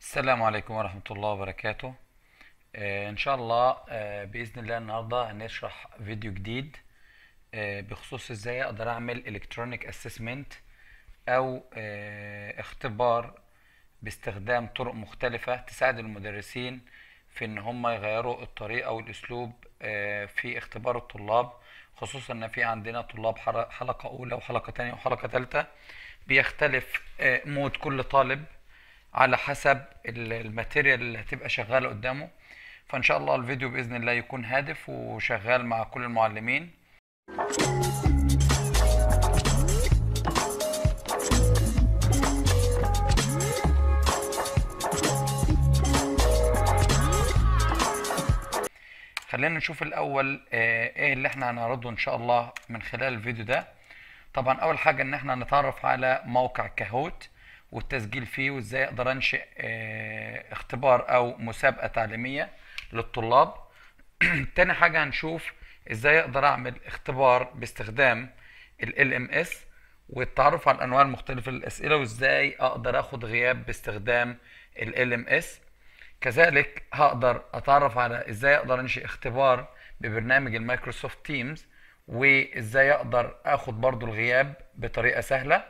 السلام عليكم ورحمة الله وبركاته آه إن شاء الله آه بإذن الله النهاردة هنشرح فيديو جديد آه بخصوص إزاي أقدر أعمل إلكترونيك أسسمنت أو آه اختبار باستخدام طرق مختلفة تساعد المدرسين في ان هم يغيروا الطريقه والاسلوب آه، في اختبار الطلاب خصوصا ان في عندنا طلاب حلقه اولى وحلقه ثانيه وحلقه ثالثه بيختلف آه، مود كل طالب على حسب الماتيريال اللي هتبقى شغاله قدامه فان شاء الله الفيديو باذن الله يكون هادف وشغال مع كل المعلمين خلينا نشوف الاول آه، ايه اللي احنا هنعرضه ان شاء الله من خلال الفيديو ده طبعا اول حاجه ان احنا هنتعرف على موقع كهوت والتسجيل فيه وازاي اقدر انشئ اه اختبار او مسابقه تعليميه للطلاب تاني حاجه هنشوف ازاي اقدر اعمل اختبار باستخدام ال ام اس والتعرف على الانواع المختلفه للاسئله وازاي اقدر اخد غياب باستخدام ال ام اس كذلك هقدر اتعرف على ازاي اقدر انشئ اختبار ببرنامج المايكروسوفت تيمز وازاي اقدر اخد برضو الغياب بطريقه سهله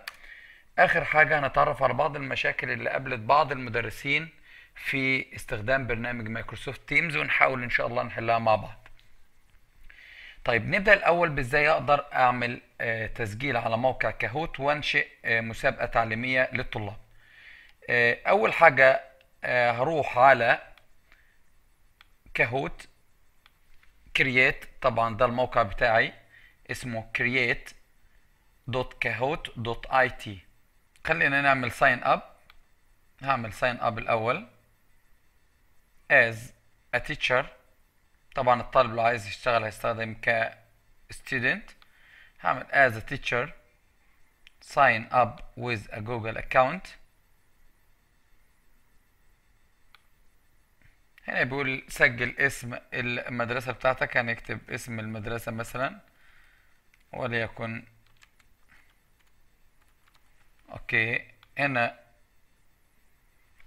اخر حاجه هنتعرف على بعض المشاكل اللي قابلت بعض المدرسين في استخدام برنامج مايكروسوفت تيمز ونحاول ان شاء الله نحلها مع بعض طيب نبدا الاول بازاي اقدر اعمل آه، تسجيل على موقع كاهوت وانشئ آه، مسابقه تعليميه للطلاب آه، اول حاجه آه، هروح على كهوت كرييت طبعا ده الموقع بتاعي اسمه كرييت دوت كهوت دوت اي تي خلينا نعمل ساين اب هعمل ساين اب الاول as a teacher طبعا الطالب اللي عايز يشتغل هيستخدم ك student هعمل as a teacher sign up with a google account هنا يعني بيقول سجل اسم المدرسة بتاعتك هنكتب يعني اسم المدرسة مثلا وليكن اوكي هنا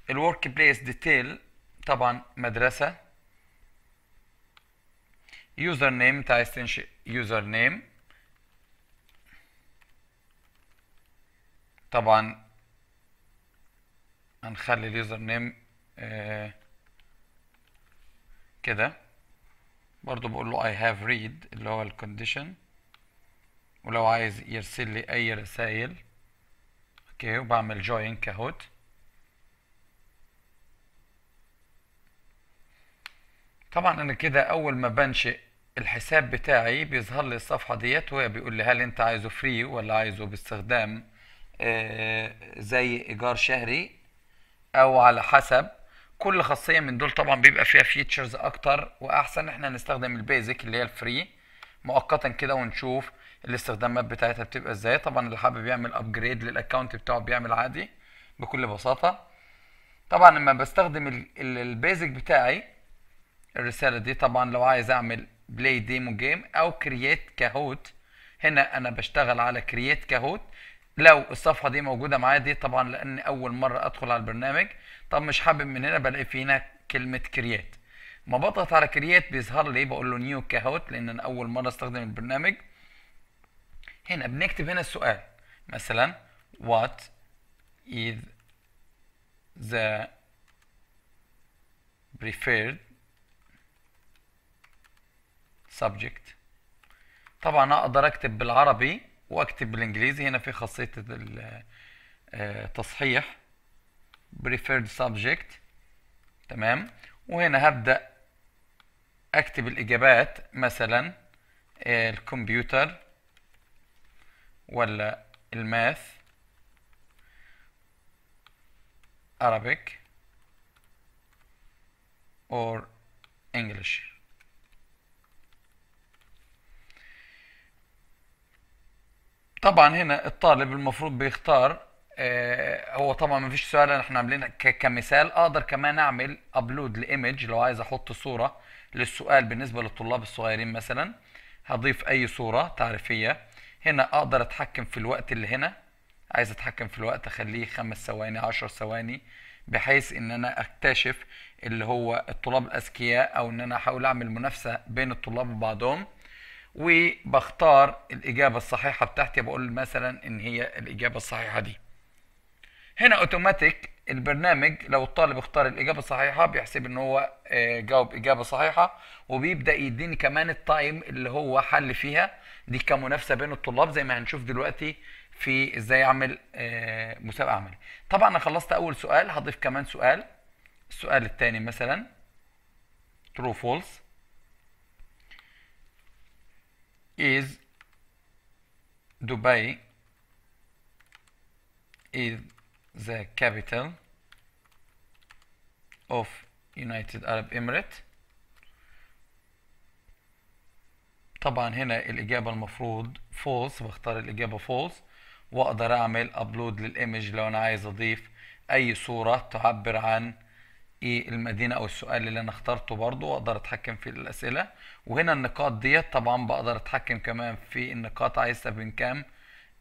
الورك بليس ديتيل طبعا مدرسة يوزر نيم انت عايز تنشئ يوزر نيم طبعا هنخلي اليوزر نيم آه كده برضو بقول له I have read اللي هو الكونديشن ولو عايز يرسل لي أي رسائل اوكي وبعمل جوين كهوت طبعا انا كده اول ما بنشئ الحساب بتاعي بيظهر لي الصفحه ديت وهي بيقول لي هل انت عايزه فري ولا عايزه باستخدام آه، زي ايجار شهري او على حسب كل خاصيه من دول طبعا بيبقى فيها فيتشرز اكتر واحسن احنا نستخدم البيزك اللي هي الفري مؤقتا كده ونشوف الاستخدامات بتاعتها بتبقى ازاي طبعا اللي حابب يعمل ابجريد للاكونت بتاعه بيعمل عادي بكل بساطه طبعا لما بستخدم البيزك بتاعي الرساله دي طبعا لو عايز اعمل بلاي ديمو جيم او كرييت كاهوت هنا انا بشتغل على كرييت كاهوت لو الصفحه دي موجوده معايا دي طبعا لان اول مره ادخل على البرنامج طب مش حابب من هنا بلاقي في هنا كلمه كرييت ما بضغط على كرييت بيظهر لي إيه؟ بقول له نيو كاهوت لان انا اول مره استخدم البرنامج هنا بنكتب هنا السؤال مثلا what is the preferred subject طبعا اقدر اكتب بالعربي واكتب بالانجليزي هنا في خاصيه التصحيح آه، preferred subject تمام وهنا هبدا اكتب الاجابات مثلا الكمبيوتر ولا الماث Arabic or English طبعا هنا الطالب المفروض بيختار آه هو طبعا ما فيش سؤال احنا عاملين كمثال اقدر كمان اعمل ابلود لايمج لو عايز احط صوره للسؤال بالنسبه للطلاب الصغيرين مثلا هضيف اي صوره تعريفيه هنا اقدر اتحكم في الوقت اللي هنا عايز اتحكم في الوقت اخليه خمس ثواني عشر ثواني بحيث ان انا اكتشف اللي هو الطلاب الاذكياء او ان انا احاول اعمل منافسه بين الطلاب وبعضهم وبختار الإجابة الصحيحة بتاعتي بقول مثلا إن هي الإجابة الصحيحة دي هنا أوتوماتيك البرنامج لو الطالب اختار الإجابة الصحيحة بيحسب إن هو آه، جاوب إجابة صحيحة وبيبدأ يديني كمان التايم اللي هو حل فيها دي كمنافسة بين الطلاب زي ما هنشوف دلوقتي في إزاي أعمل آه، مسابقة عملي طبعا أنا خلصت أول سؤال هضيف كمان سؤال السؤال الثاني مثلا true false is Dubai is the capital of United Arab Emirates طبعا هنا الإجابة المفروض false بختار الإجابة false وأقدر أعمل upload للإيمج لو أنا عايز أضيف أي صورة تعبر عن ايه المدينه او السؤال اللي انا اخترته برضو واقدر اتحكم في الاسئله وهنا النقاط ديت طبعا بقدر اتحكم كمان في النقاط عايزها بين كام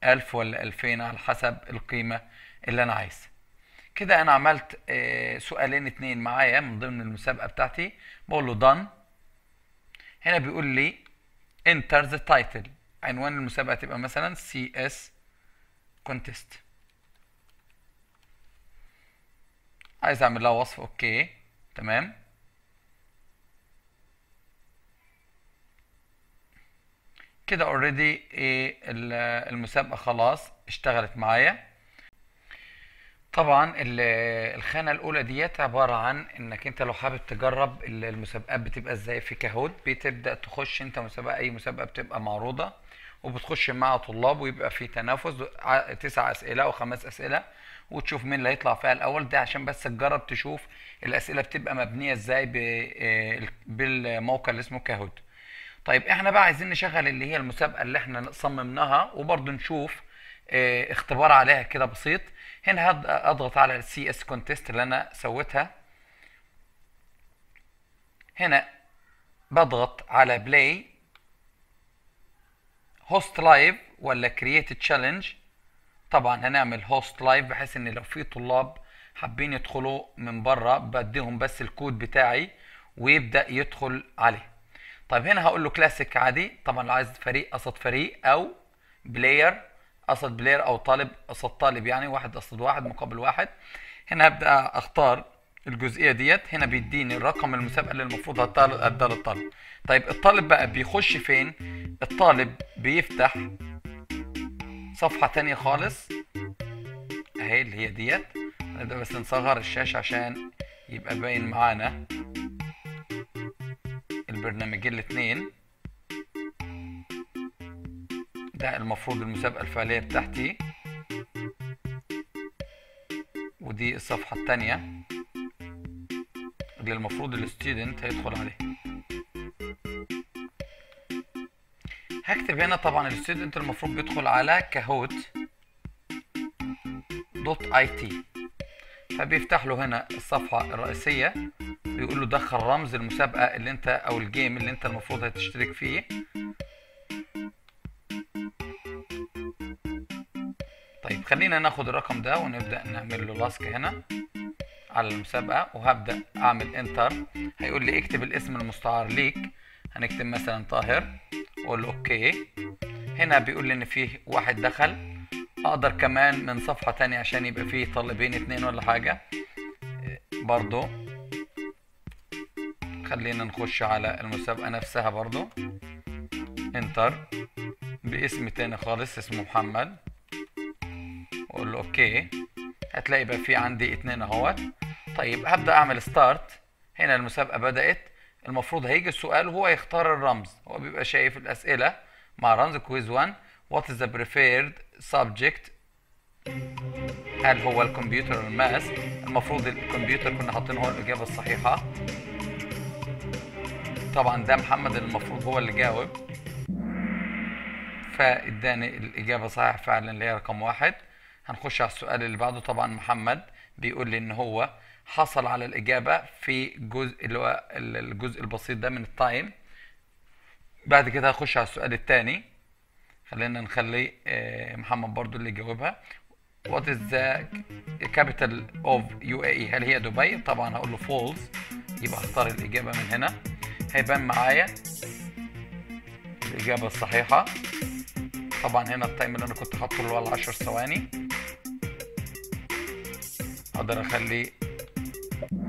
1000 ولا 2000 على حسب القيمه اللي انا عايزها كده انا عملت آه، سؤالين اتنين معايا من ضمن المسابقه بتاعتي بقول له دان هنا بيقول لي انتر ذا تايتل عنوان المسابقه تبقى مثلا سي اس كونتست عايز اعمل لها وصف اوكي تمام كده اوريدي ايه المسابقه خلاص اشتغلت معايا طبعا الخانه الاولى ديت عباره عن انك انت لو حابب تجرب المسابقات بتبقى ازاي في كهود بتبدا تخش انت مسابقه اي مسابقه بتبقى معروضه وبتخش مع طلاب ويبقى في تنافس تسع اسئله او خمس اسئله وتشوف مين اللي هيطلع فيها الاول ده عشان بس تجرب تشوف الاسئله بتبقى مبنيه ازاي آه، بالموقع اللي اسمه كاهوت طيب احنا بقى عايزين نشغل اللي هي المسابقه اللي احنا صممناها وبرده نشوف آه، اختبار عليها كده بسيط هنا هضغط على السي اس كونتيست اللي انا سويتها هنا بضغط على بلاي هوست لايف ولا كرييت تشالنج طبعا هنعمل هوست لايف بحيث ان لو في طلاب حابين يدخلوا من بره بديهم بس الكود بتاعي ويبدا يدخل عليه طيب هنا هقول له كلاسيك عادي طبعا لو عايز فريق قصد فريق او بلاير قصد بلاير او طالب قصد طالب يعني واحد قصد واحد مقابل واحد هنا هبدا اختار الجزئيه ديت هنا بيديني الرقم المسابقه اللي المفروض اديها للطالب طيب الطالب بقى بيخش فين الطالب بيفتح صفحة تانية خالص اهي اللي هي ديت هنبدأ بس نصغر الشاشة عشان يبقى باين معانا البرنامجين الاتنين ده المفروض المسابقة الفعلية بتاعتي ودي الصفحة التانية اللي المفروض الستودنت هيدخل عليها بنكتب هنا طبعا الستودنت المفروض بيدخل على كهوت دوت اي تي فبيفتح له هنا الصفحه الرئيسيه بيقول له دخل رمز المسابقه اللي انت او الجيم اللي انت المفروض هتشترك فيه طيب خلينا ناخد الرقم ده ونبدا نعمل له لاسك هنا على المسابقه وهبدا اعمل انتر هيقول لي اكتب الاسم المستعار ليك هنكتب مثلا طاهر اقول له اوكي هنا بيقول لي ان فيه واحد دخل اقدر كمان من صفحه تانية عشان يبقى فيه طالبين اتنين ولا حاجه برضو خلينا نخش على المسابقه نفسها برضو انتر باسم تاني خالص اسمه محمد واقول له اوكي هتلاقي بقى في عندي اتنين اهوت طيب هبدا اعمل ستارت هنا المسابقه بدات المفروض هيجي السؤال وهو يختار الرمز هو بيبقى شايف الاسئله مع رمز كويز 1 وات از ذا بريفيرد سبجكت هل هو الكمبيوتر الماس المفروض الكمبيوتر كنا حاطين هو الاجابه الصحيحه طبعا ده محمد المفروض هو اللي جاوب فاداني الاجابه صحيحه فعلا اللي هي رقم واحد هنخش على السؤال اللي بعده طبعا محمد بيقول لي ان هو حصل على الاجابه في جزء اللي هو الجزء البسيط ده من التايم بعد كده هخش على السؤال الثاني خلينا نخلي آه، محمد برضو اللي يجاوبها وات از ذا كابيتال اوف يو اي هل هي دبي طبعا هقول له فولز يبقى اختار الاجابه من هنا هيبان معايا الاجابه الصحيحه طبعا هنا التايم اللي انا كنت حاطه اللي هو ال 10 ثواني اقدر اخلي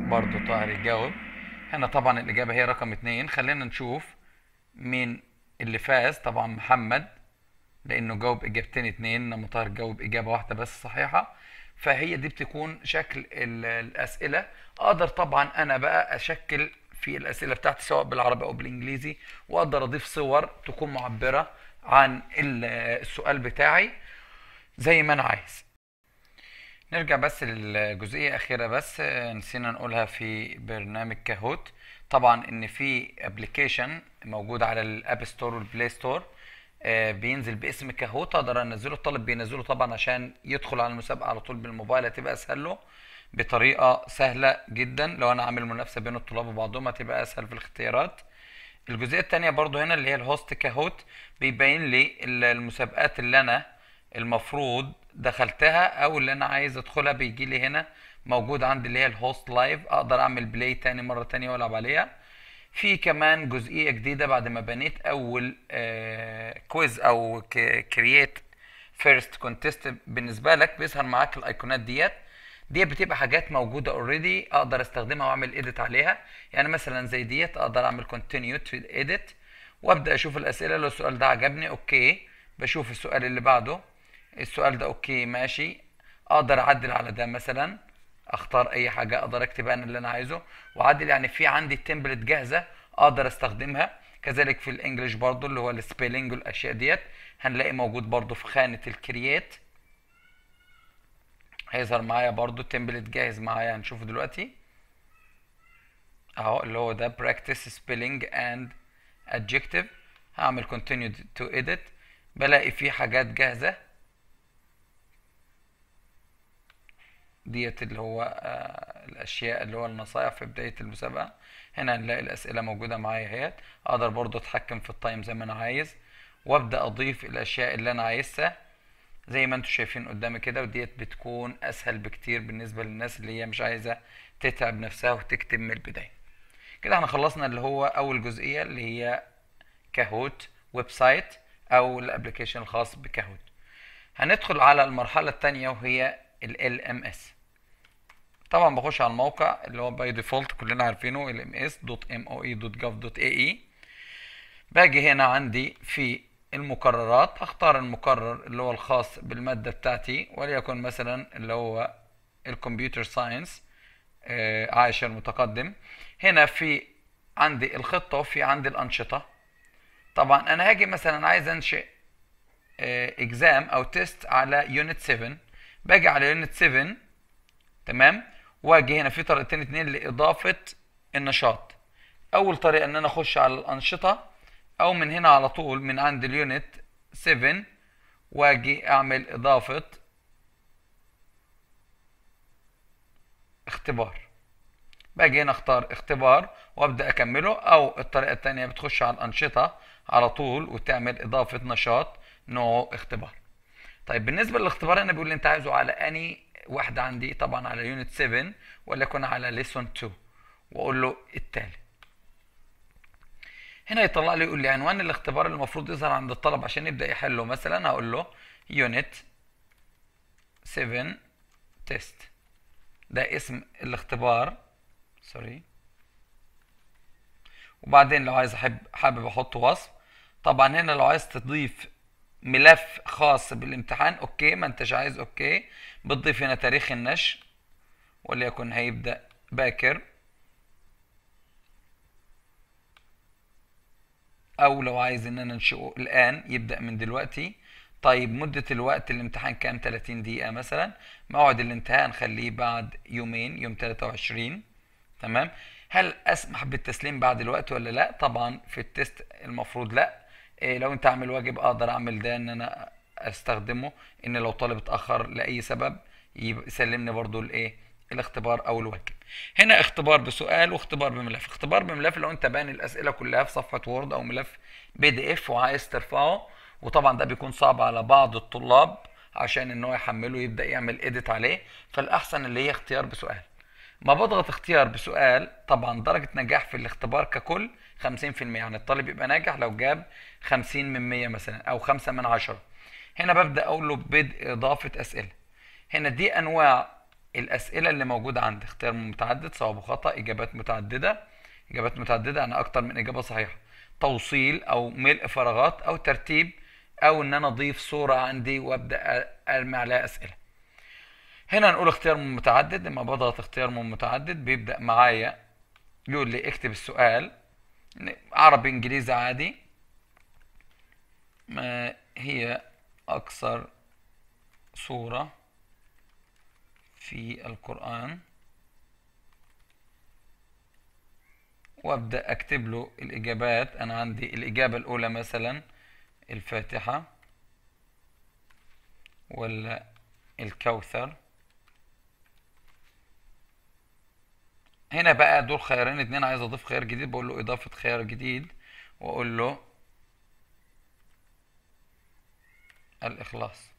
برضه طاهر يجاوب هنا طبعا الاجابه هي رقم اتنين خلينا نشوف مين اللي فاز طبعا محمد لانه جاوب اجابتين اتنين لما نعم، طاهر جاوب اجابه واحده بس صحيحه فهي دي بتكون شكل الاسئله اقدر طبعا انا بقى اشكل في الاسئله بتاعتي سواء بالعربي او بالانجليزي واقدر اضيف صور تكون معبره عن السؤال بتاعي زي ما انا عايز نرجع بس للجزئية أخيرة بس آه، نسينا نقولها في برنامج كاهوت طبعا إن في ابلكيشن موجود على الأب ستور والبلاي ستور بينزل باسم كاهوت أقدر أنزله الطالب بينزله طبعا عشان يدخل على المسابقة على طول بالموبايل هتبقى أسهل له بطريقة سهلة جدا لو أنا عامل منافسة بين الطلاب وبعضهم هتبقى أسهل في الاختيارات الجزئية التانية برضو هنا اللي هي الهوست كاهوت بيبين لي المسابقات اللي أنا المفروض دخلتها او اللي انا عايز ادخلها بيجي لي هنا موجود عندي اللي هي الهوست لايف اقدر اعمل بلاي تاني مره تانية والعب عليها في كمان جزئيه جديده بعد ما بنيت اول كويز آه، او كرييت فيرست كونتست بالنسبه لك بيظهر معاك الايقونات ديت ديت بتبقى حاجات موجوده اوريدي اقدر استخدمها واعمل اديت عليها يعني مثلا زي ديت اقدر اعمل كونتينيو تو اديت وابدا اشوف الاسئله لو السؤال ده عجبني اوكي بشوف السؤال اللي بعده السؤال ده اوكي ماشي اقدر اعدل على ده مثلا اختار اي حاجه اقدر اكتب انا اللي انا عايزه واعدل يعني في عندي التمبلت جاهزه اقدر استخدمها كذلك في الانجليش برضو اللي هو السبيلنج والاشياء ديت هنلاقي موجود برضو في خانه الكرييت هيظهر معايا برضو التمبلت جاهز معايا هنشوفه دلوقتي اهو اللي هو ده براكتس سبيلنج اند adjective هعمل continue to edit بلاقي فيه حاجات جاهزه ديت اللي هو آه، الاشياء اللي هو النصايح في بدايه المسابقه هنا هنلاقي الاسئله موجوده معايا اهيت اقدر برضو اتحكم في التايم زي ما انا عايز وابدا اضيف الاشياء اللي انا عايزها زي ما انتم شايفين قدامي كده وديت بتكون اسهل بكتير بالنسبه للناس اللي هي مش عايزه تتعب نفسها وتكتب من البدايه كده احنا خلصنا اللي هو اول جزئيه اللي هي كاهوت ويب سايت او الابلكيشن الخاص بكاهوت هندخل على المرحله الثانيه وهي ال LMS طبعا بخش على الموقع اللي هو باي ديفولت كلنا عارفينه ms.moe.gov.ae باجي هنا عندي في المكررات اختار المكرر اللي هو الخاص بالمادة بتاعتي وليكن مثلا اللي هو الكمبيوتر ساينس آه، عايشة المتقدم هنا في عندي الخطة وفي عندي الأنشطة طبعا أنا هاجي مثلا عايز أنشئ اكزام آه، أو تيست على يونت 7 باجي على يونت 7 تمام واجي هنا في طريقتين اتنين لاضافه النشاط اول طريقه ان انا اخش على الانشطه او من هنا على طول من عند اليونت 7 واجي اعمل اضافه اختبار باجي هنا اختار اختبار وابدا اكمله او الطريقه الثانيه بتخش على الانشطه على طول وتعمل اضافه نشاط نوع اختبار طيب بالنسبه للاختبار انا بيقول لي انت عايزه على اني واحدة عندي طبعا على يونت 7 وليكن على ليسون 2 واقول له التالي هنا يطلع لي يقول لي عنوان الاختبار المفروض يظهر عند الطلب عشان يبدا يحله مثلا هقول له يونت 7 تيست ده اسم الاختبار سوري وبعدين لو عايز احب حابب احط وصف طبعا هنا لو عايز تضيف ملف خاص بالامتحان اوكي ما انتش عايز اوكي بتضيف هنا تاريخ النشر وليكن هيبدأ باكر أو لو عايز إن أنا أنشئه الآن يبدأ من دلوقتي طيب مدة الوقت الامتحان كام 30 دقيقة مثلا موعد الانتهاء نخليه بعد يومين يوم 23 تمام هل أسمح بالتسليم بعد الوقت ولا لا طبعا في التست المفروض لا إيه لو انت عامل واجب اقدر اعمل ده ان انا استخدمه ان لو طالب اتاخر لاي سبب يسلمني برضو الايه الاختبار او الواجب هنا اختبار بسؤال واختبار بملف اختبار بملف لو انت باني الاسئله كلها في صفحه وورد او ملف بي دي اف وعايز ترفعه وطبعا ده بيكون صعب على بعض الطلاب عشان ان هو يحمله يبدا يعمل اديت عليه فالاحسن اللي هي اختيار بسؤال ما بضغط اختيار بسؤال طبعا درجة نجاح في الاختبار ككل 50% يعني الطالب يبقى ناجح لو جاب 50 من 100 مثلا أو 5 من 10 هنا ببدا اقول له بدء اضافه اسئله هنا دي انواع الاسئله اللي موجوده عندي اختيار متعدد صواب وخطا اجابات متعدده اجابات متعدده يعني اكتر من اجابه صحيحه توصيل او ملء فراغات او ترتيب او ان انا اضيف صوره عندي وابدا ارمي عليها اسئله هنا نقول اختيار متعدد لما بضغط اختيار متعدد بيبدا معايا يقول لي اكتب السؤال عربي انجليزي عادي ما هي أكثر سورة في القرآن وابدأ أكتب له الإجابات أنا عندي الإجابة الأولى مثلا الفاتحة ولا الكوثر هنا بقى دول خيارين اتنين عايز اضيف خيار جديد بقول له اضافة خيار جديد واقول له الإخلاص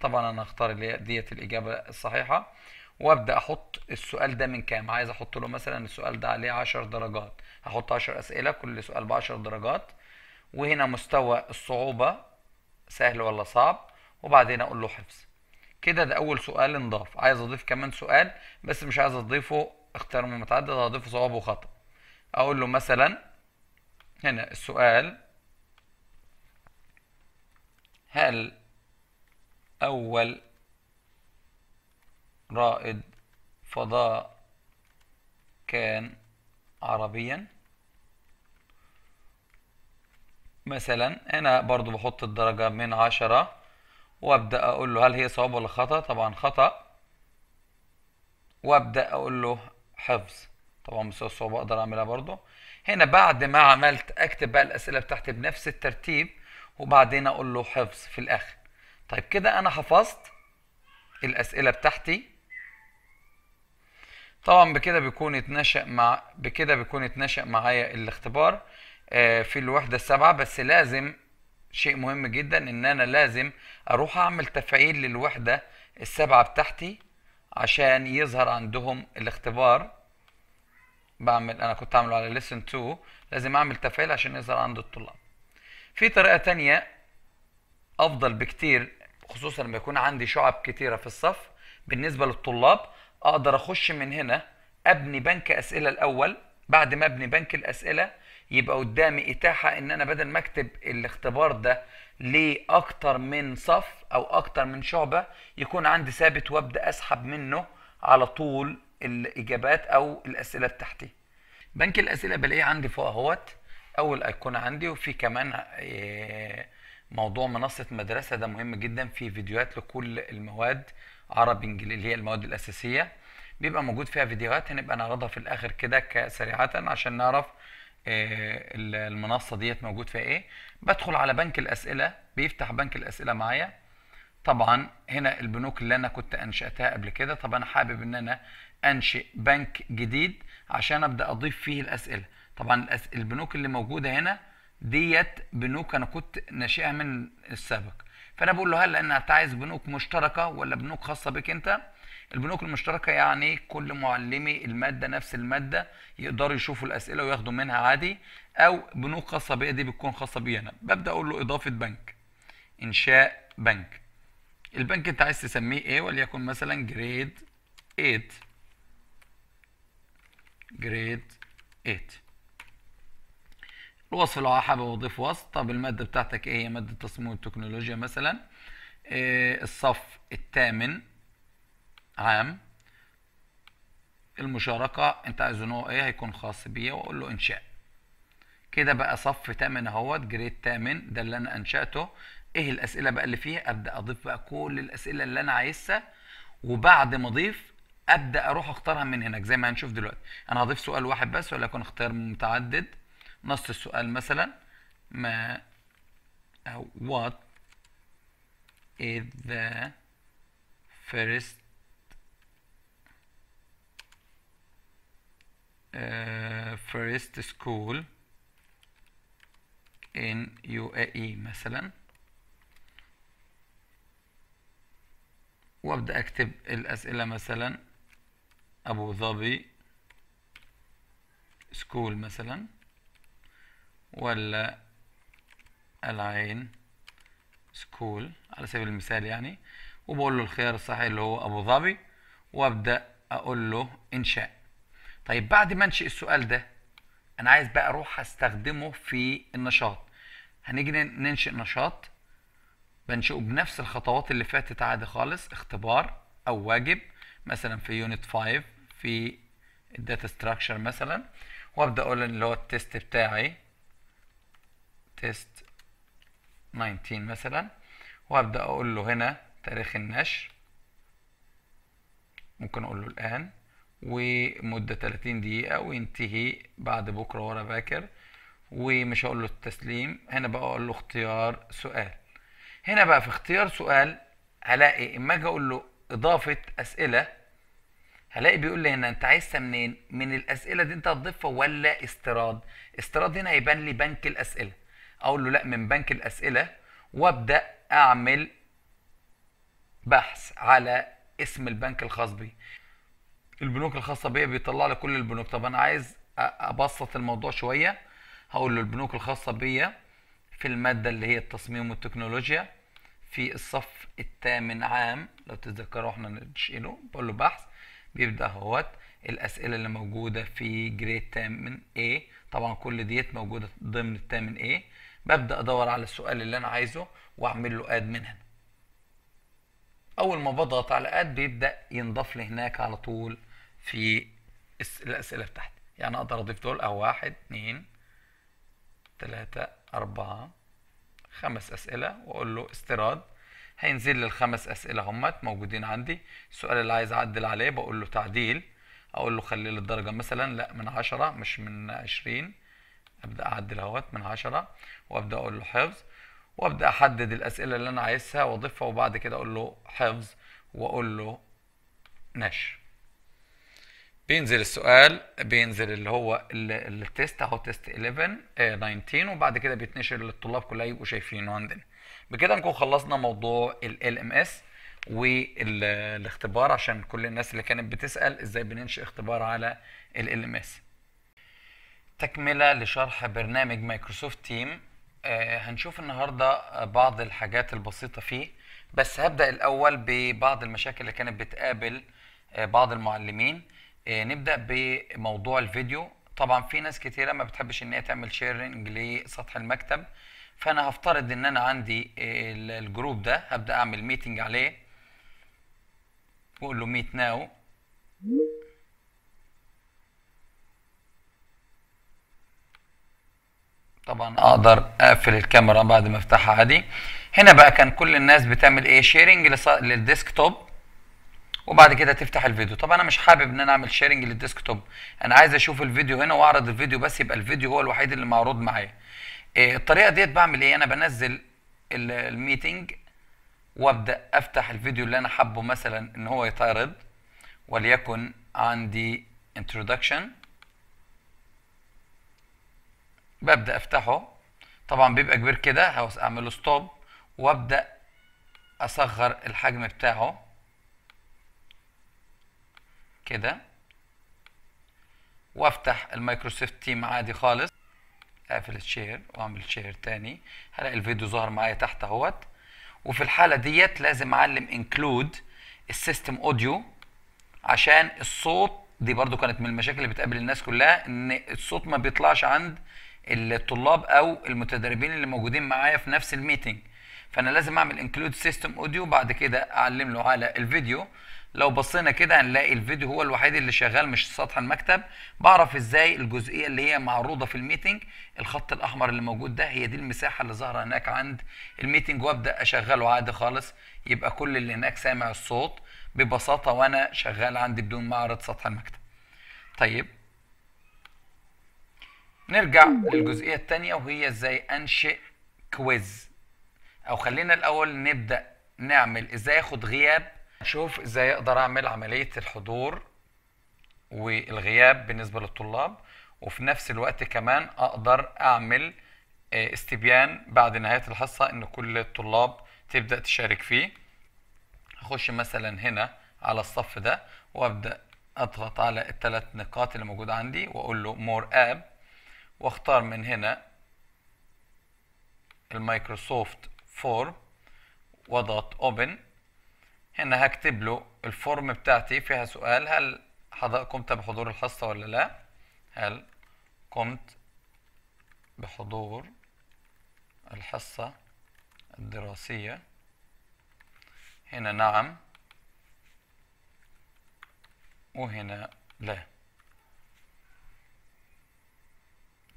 طبعا أنا هختار اللي هي ديت الإجابة الصحيحة وابدا احط السؤال ده من كام عايز احط له مثلا السؤال ده عليه 10 درجات هحط 10 اسئله كل سؤال بعشر 10 درجات وهنا مستوى الصعوبه سهل ولا صعب وبعدين اقول له حفظ كده ده اول سؤال انضاف عايز اضيف كمان سؤال بس مش عايز اضيفه اختيار متعدد هضيفه صواب وخطا اقول له مثلا هنا السؤال هل أول رائد فضاء كان عربيا مثلا أنا برضو بحط الدرجة من عشرة وأبدأ أقول له هل هي صواب ولا خطأ طبعا خطأ وأبدأ أقول له حفظ طبعا مستوى الصعوبة أقدر أعملها برضو هنا بعد ما عملت أكتب بقى الأسئلة بتاعتي بنفس الترتيب وبعدين اقول له حفظ في الاخر طيب كده انا حفظت الاسئله بتاعتي طبعا بكده بيكون اتنشأ مع بكده بيكون اتنشأ معايا الاختبار آه، في الوحده السابعه بس لازم شيء مهم جدا ان انا لازم اروح اعمل تفعيل للوحده السابعه بتاعتي عشان يظهر عندهم الاختبار بعمل انا كنت اعمله على ليسن 2 لازم اعمل تفعيل عشان يظهر عند الطلاب في طريقه تانية افضل بكتير خصوصا لما يكون عندي شعب كتيره في الصف بالنسبه للطلاب اقدر اخش من هنا ابني بنك اسئله الاول بعد ما ابني بنك الاسئله يبقى قدامي اتاحه ان انا بدل ما اكتب الاختبار ده لاكتر من صف او اكتر من شعبه يكون عندي ثابت وابدا اسحب منه على طول الاجابات او الاسئله بتاعتي بنك الاسئله بلاقيه عندي فوق اهوت اول ايقونه عندي وفي كمان آه، موضوع منصه مدرسه ده مهم جدا في فيديوهات لكل المواد عربي انجليزي اللي هي المواد الاساسيه بيبقى موجود فيها فيديوهات هنبقى نعرضها في الاخر كده سريعه عشان نعرف آه، المنصه ديت موجود فيها ايه بدخل على بنك الاسئله بيفتح بنك الاسئله معايا طبعا هنا البنوك اللي انا كنت انشاتها قبل كده طب انا حابب ان انا انشئ بنك جديد عشان ابدا اضيف فيه الاسئله طبعا البنوك اللي موجوده هنا ديت بنوك انا كنت ناشئها من السابق فانا بقول له هل انت عايز بنوك مشتركه ولا بنوك خاصه بك انت البنوك المشتركه يعني كل معلمي الماده نفس الماده يقدروا يشوفوا الاسئله وياخدوا منها عادي او بنوك خاصه بيا دي بتكون خاصه بيا انا ببدا اقول له اضافه بنك انشاء بنك البنك انت عايز تسميه ايه وليكن مثلا جريد 8 جريد 8 الوصف لو حابب اضيف وصف طب الماده بتاعتك ايه هي ماده تصميم التكنولوجيا مثلا إيه الصف الثامن عام المشاركه انت عايزه نوع ايه هيكون خاص بيا واقول له انشاء كده بقى صف ثامن اهوت جريد ثامن ده اللي انا انشاته ايه الاسئله بقى اللي فيه ابدا اضيف بقى كل الاسئله اللي انا عايزها وبعد ما اضيف ابدا اروح اختارها من هناك زي ما هنشوف دلوقتي انا هضيف سؤال واحد بس ولا يكون اختيار متعدد نص السؤال مثلا ما أو what is the first uh, first school in UAE مثلا وابدا اكتب الاسئله مثلا ابو ظبي سكول مثلا ولا العين سكول على سبيل المثال يعني وبقول له الخيار الصحيح اللي هو ابو ظبي وابدا اقول له انشاء طيب بعد ما انشئ السؤال ده انا عايز بقى اروح استخدمه في النشاط هنيجي ننشئ نشاط بنشئه بنفس الخطوات اللي فاتت عادي خالص اختبار او واجب مثلا في يونت 5 في الداتا ستراكشر مثلا وابدا اقول اللي هو التيست بتاعي تيست 19 مثلا وابدا اقول له هنا تاريخ النشر ممكن اقول له الان ومده 30 دقيقه وينتهي بعد بكره ورا باكر ومش هقول له التسليم هنا بقى اقول له اختيار سؤال هنا بقى في اختيار سؤال هلاقي اما اجي اقول له اضافه اسئله هلاقي بيقول لي هنا انت عايزها منين من الاسئله دي انت هتضيفها ولا استيراد استيراد هنا هيبان لي بنك الاسئله اقول له لا من بنك الاسئله وابدا اعمل بحث على اسم البنك الخاص بي البنوك الخاصه بيا بيطلع لي كل البنوك طب انا عايز ابسط الموضوع شويه هقول له البنوك الخاصه بيا في الماده اللي هي التصميم والتكنولوجيا في الصف الثامن عام لو تتذكروا احنا نشيله بقول له بحث بيبدا اهوت الاسئله اللي موجوده في جريد تامن ايه طبعا كل ديت موجوده ضمن التامن ايه ببدا ادور على السؤال اللي انا عايزه واعمل له اد من هنا اول ما بضغط على اد بيبدا ينضاف لي هناك على طول في الاسئله بتاعتي يعني اقدر اضيف دول او واحد اتنين تلاتة أربعة خمس أسئلة وأقول له استيراد هينزل لي الخمس أسئلة همت موجودين عندي السؤال اللي عايز أعدل عليه بقول له تعديل أقول له خلي لي الدرجة مثلا لا من عشرة مش من عشرين ابدا اعدل اهوت من 10 وابدا اقول له حفظ وابدا احدد الاسئله اللي انا عايزها واضيفها وبعد كده اقول له حفظ واقول له نشر بينزل السؤال بينزل اللي هو التيست اهو تيست 11 آه 19 وبعد كده بيتنشر للطلاب كلها يبقوا شايفينه عندنا بكده نكون خلصنا موضوع ال LMS والاختبار عشان كل الناس اللي كانت بتسأل ازاي بننشئ اختبار على ال LMS تكمله لشرح برنامج مايكروسوفت تيم آه، هنشوف النهارده بعض الحاجات البسيطه فيه بس هبدا الاول ببعض المشاكل اللي كانت بتقابل آه، بعض المعلمين آه، نبدا بموضوع الفيديو طبعا في ناس كتيره ما بتحبش ان هي تعمل شيرنج لسطح المكتب فانا هفترض ان انا عندي الجروب ده هبدا اعمل ميتنج عليه واقول له ميت ناو طبعا اقدر اقفل الكاميرا بعد ما افتحها عادي هنا بقى كان كل الناس بتعمل ايه شيرنج للديسك للديسكتوب وبعد كده تفتح الفيديو طب انا مش حابب ان انا اعمل شيرنج للديسكتوب انا عايز اشوف الفيديو هنا واعرض الفيديو بس يبقى الفيديو هو الوحيد اللي معروض معايا إيه الطريقه ديت بعمل ايه انا بنزل الميتنج وابدا افتح الفيديو اللي انا حابه مثلا ان هو يتعرض وليكن عندي introduction ببدا افتحه طبعا بيبقى كبير كده عاوز اعمل له ستوب وابدا اصغر الحجم بتاعه كده وافتح المايكروسوفت تيم عادي خالص اقفل الشير واعمل شير تاني هلاقي الفيديو ظهر معايا تحت اهوت وفي الحاله ديت لازم اعلم انكلود السيستم اوديو عشان الصوت دي برضو كانت من المشاكل اللي بتقابل الناس كلها ان الصوت ما بيطلعش عند الطلاب او المتدربين اللي موجودين معايا في نفس الميتنج فانا لازم اعمل انكلود سيستم اوديو بعد كده اعلم له على الفيديو لو بصينا كده هنلاقي الفيديو هو الوحيد اللي شغال مش سطح المكتب بعرف ازاي الجزئيه اللي هي معروضه في الميتنج الخط الاحمر اللي موجود ده هي دي المساحه اللي ظاهره هناك عند الميتنج وابدا اشغله عادي خالص يبقى كل اللي هناك سامع الصوت ببساطه وانا شغال عندي بدون معرض سطح المكتب طيب نرجع للجزئيه الثانيه وهي ازاي انشئ كويز او خلينا الاول نبدا نعمل ازاي اخد غياب نشوف ازاي اقدر اعمل عمليه الحضور والغياب بالنسبه للطلاب وفي نفس الوقت كمان اقدر اعمل آه، استبيان بعد نهايه الحصه ان كل الطلاب تبدا تشارك فيه اخش مثلا هنا على الصف ده وابدا اضغط على الثلاث نقاط اللي موجوده عندي واقول له مور اب واختار من هنا المايكروسوفت فورم واضغط اوبن هنا هكتب له الفورم بتاعتي فيها سؤال هل قمت بحضور الحصة ولا لا هل قمت بحضور الحصة الدراسية هنا نعم وهنا لا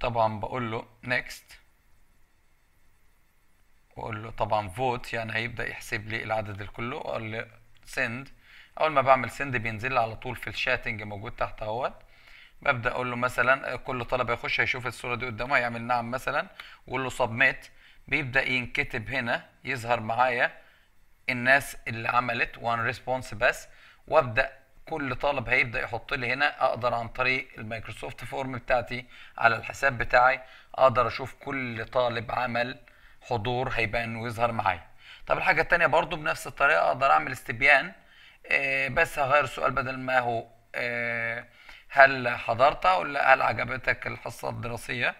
طبعا بقول له next واقول له طبعا فوت يعني هيبدا يحسب لي العدد الكله واقول له send اول ما بعمل send بينزل لي على طول في الشاتنج موجود تحت اهوت ببدا اقول له مثلا كل طالب هيخش هيشوف الصوره دي قدامه هيعمل نعم مثلا واقول له submit بيبدا ينكتب هنا يظهر معايا الناس اللي عملت وان ريسبونس بس وابدا كل طالب هيبدا يحط لي هنا اقدر عن طريق المايكروسوفت فورم بتاعتي على الحساب بتاعي اقدر اشوف كل طالب عمل حضور هيبان ويظهر معايا طب الحاجه الثانيه برضو بنفس الطريقه اقدر اعمل استبيان آه، بس هغير السؤال بدل ما هو آه، هل حضرت ولا هل عجبتك الحصه الدراسيه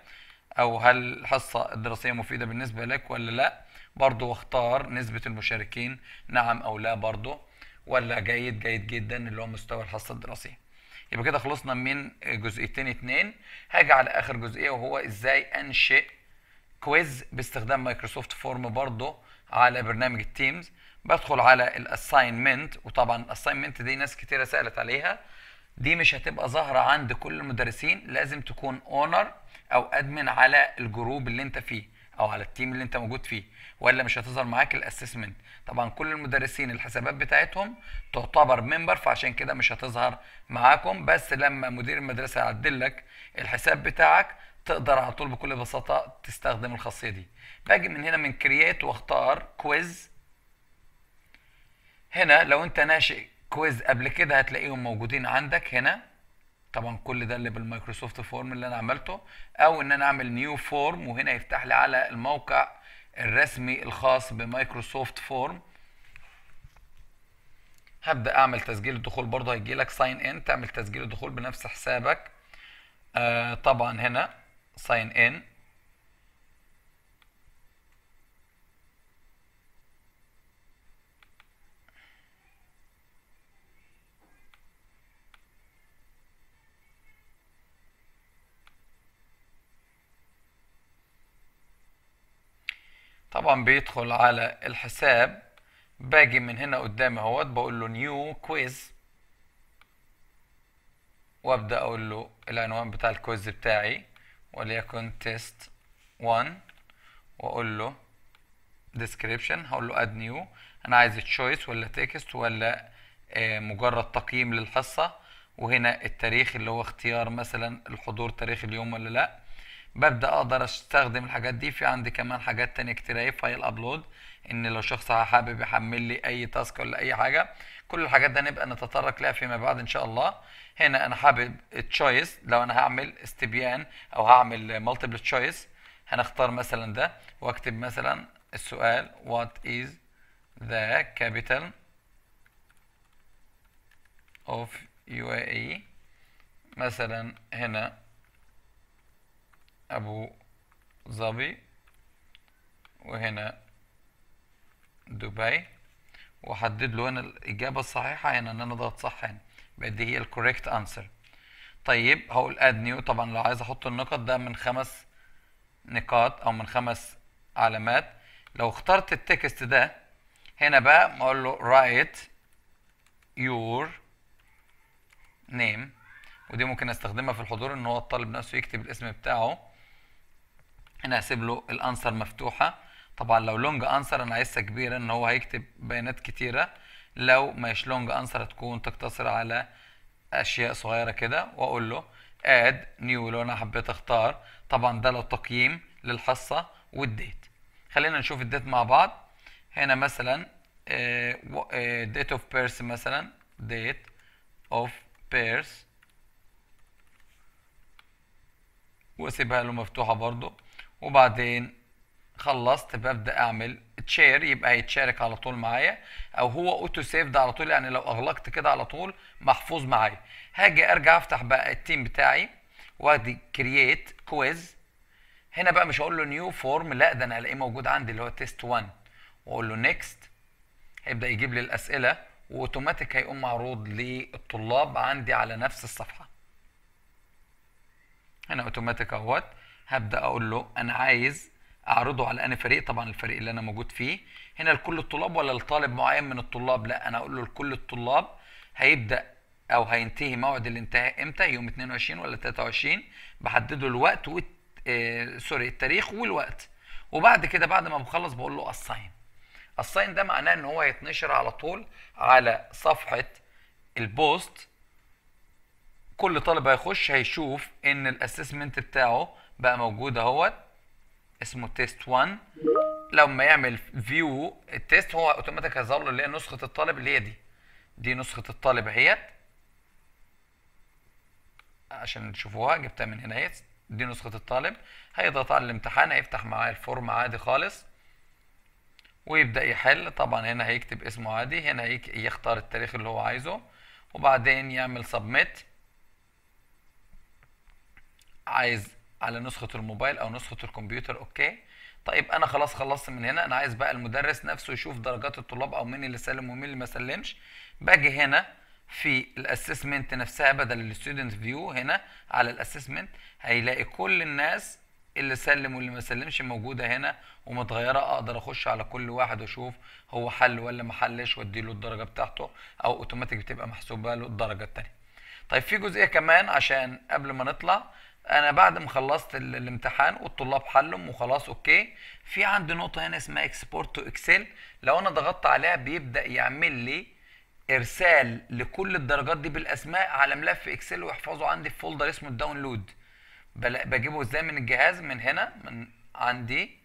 او هل الحصه الدراسيه مفيده بالنسبه لك ولا لا برضو واختار نسبه المشاركين نعم او لا برضو ولا جيد جيد جدا اللي هو مستوى الحصه الدراسيه يبقى كده خلصنا من جزئيتين اتنين هاجي على اخر جزئيه وهو ازاي انشئ كويز باستخدام مايكروسوفت فورم برضه على برنامج التيمز بدخل على الاساينمنت وطبعا الاساينمنت دي ناس كتيره سالت عليها دي مش هتبقى ظاهره عند كل المدرسين لازم تكون اونر او ادمن على الجروب اللي انت فيه او على التيم اللي انت موجود فيه والا مش هتظهر معاك الاسسمنت طبعا كل المدرسين الحسابات بتاعتهم تعتبر ممبر فعشان كده مش هتظهر معاكم بس لما مدير المدرسه يعدل لك الحساب بتاعك تقدر على طول بكل بساطه تستخدم الخاصيه دي باجي من هنا من كرييت واختار كويز هنا لو انت ناشئ كويز قبل كده هتلاقيهم موجودين عندك هنا طبعا كل ده اللي بالمايكروسوفت فورم اللي انا عملته او ان انا اعمل نيو فورم وهنا يفتح لي على الموقع الرسمي الخاص بمايكروسوفت فورم هبدا اعمل تسجيل الدخول برضه هيجي لك ساين ان تعمل تسجيل الدخول بنفس حسابك آه طبعا هنا ساين ان طبعا بيدخل على الحساب باجي من هنا قدامي اهوت بقول له نيو كويز وابدا اقول له العنوان بتاع الكويز بتاعي وليكن تيست 1 واقول له ديسكريبشن هقول له اد نيو انا عايز تشويس ولا تكست ولا آه، مجرد تقييم للحصه وهنا التاريخ اللي هو اختيار مثلا الحضور تاريخ اليوم ولا لا ببدا اقدر استخدم الحاجات دي في عندي كمان حاجات تانية كتير اهي فايل ابلود ان لو شخص حابب يحمل لي اي تاسك ولا اي حاجه كل الحاجات ده نبقى نتطرق لها فيما بعد ان شاء الله هنا انا حابب تشويس لو انا هعمل استبيان او هعمل مالتيبل تشويس هنختار مثلا ده واكتب مثلا السؤال وات از ذا كابيتال اوف يو اي مثلا هنا أبو ظبي وهنا دبي واحدد له هنا الإجابة الصحيحة هنا إن أنا ضغط صح هنا يبقى دي هي الكوريكت أنسر طيب هقول أد نيو طبعا لو عايز أحط النقط ده من خمس نقاط أو من خمس علامات لو اخترت التكست ده هنا بقى أقول له رايت يور نيم ودي ممكن استخدمها في الحضور ان هو الطالب نفسه يكتب الاسم بتاعه انا هسيب له الانسر مفتوحه طبعا لو لونج انسر انا عايزها كبيره ان هو هيكتب بيانات كتيره لو مش لونج انسر هتكون تقتصر على اشياء صغيره كده واقول له اد نيو لو انا حبيت اختار طبعا ده لو تقييم للحصه والديت خلينا نشوف الديت مع بعض هنا مثلا ديت اوف بيرس مثلا ديت اوف بيرس واسيبها له مفتوحه برضو وبعدين خلصت ببدا اعمل تشير يبقى يتشارك على طول معايا او هو اوتو سيف ده على طول يعني لو اغلقت كده على طول محفوظ معايا هاجي ارجع افتح بقى التيم بتاعي وادي كرييت كويز هنا بقى مش هقول له نيو فورم لا ده انا هلاقيه موجود عندي اللي هو تيست 1 واقول له نيكست هيبدا يجيب لي الاسئله واوتوماتيك هيقوم معروض للطلاب عندي على نفس الصفحه هنا اوتوماتيك اهوت هبدا اقول له انا عايز اعرضه على انا فريق طبعا الفريق اللي انا موجود فيه هنا لكل الطلاب ولا لطالب معين من الطلاب لا انا اقول له لكل الطلاب هيبدا او هينتهي موعد الانتهاء امتى يوم 22 ولا 23 بحدد له الوقت و... آه... سوري التاريخ والوقت وبعد كده بعد ما بخلص بقول له اساين اساين ده معناه ان هو هيتنشر على طول على صفحه البوست كل طالب هيخش هيشوف ان الاسسمنت بتاعه بقى موجود اهوت اسمه تيست 1 لما يعمل فيو التيست هو اوتوماتيك هيظهر له اللي هي نسخه الطالب اللي هي دي دي نسخه الطالب اهيت عشان تشوفوها جبتها من هنا اهيت دي نسخه الطالب هيضغط على الامتحان هيفتح معاه الفورم عادي خالص ويبدا يحل طبعا هنا هيكتب اسمه عادي هنا يختار التاريخ اللي هو عايزه وبعدين يعمل سبميت عايز على نسخه الموبايل او نسخه الكمبيوتر اوكي طيب انا خلاص خلصت من هنا انا عايز بقى المدرس نفسه يشوف درجات الطلاب او مين اللي سلم ومين اللي ما سلمش باجي هنا في الاسسمنت نفسها بدل الستودنت فيو هنا على الاسسمنت هيلاقي كل الناس اللي سلم واللي ما سلمش موجوده هنا ومتغيره اقدر اخش على كل واحد واشوف هو حل ولا ما حلش واديله الدرجه بتاعته او اوتوماتيك بتبقى محسوبه له الدرجه التانية طيب في جزئيه كمان عشان قبل ما نطلع انا بعد ما خلصت الامتحان والطلاب حلهم وخلاص اوكي في عندي نقطه هنا اسمها اكسبورت تو اكسل لو انا ضغطت عليها بيبدا يعمل لي ارسال لكل الدرجات دي بالاسماء على ملف اكسل ويحفظه عندي في فولدر اسمه الداونلود بجيبه ازاي من الجهاز من هنا من عندي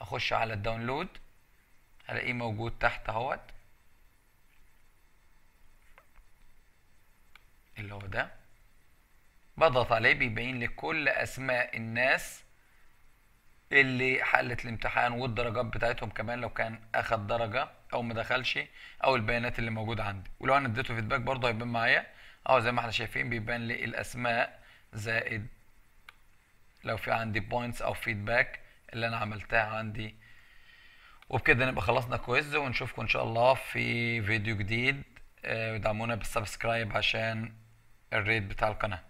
اخش على الداونلود الاقيه موجود تحت اهوت اللي هو ده بضغط عليه بيبين لي كل اسماء الناس اللي حلت الامتحان والدرجات بتاعتهم كمان لو كان اخد درجه او ما دخلش او البيانات اللي موجوده عندي ولو انا اديته فيدباك برضه هيبان معايا اهو زي ما احنا شايفين بيبان لي الاسماء زائد لو في عندي بوينتس او فيدباك اللي انا عملتها عندي وبكده نبقى خلصنا كويز ونشوفكم ان شاء الله في فيديو جديد ودعمونا آه، بالسبسكرايب عشان الريت بتاع القناه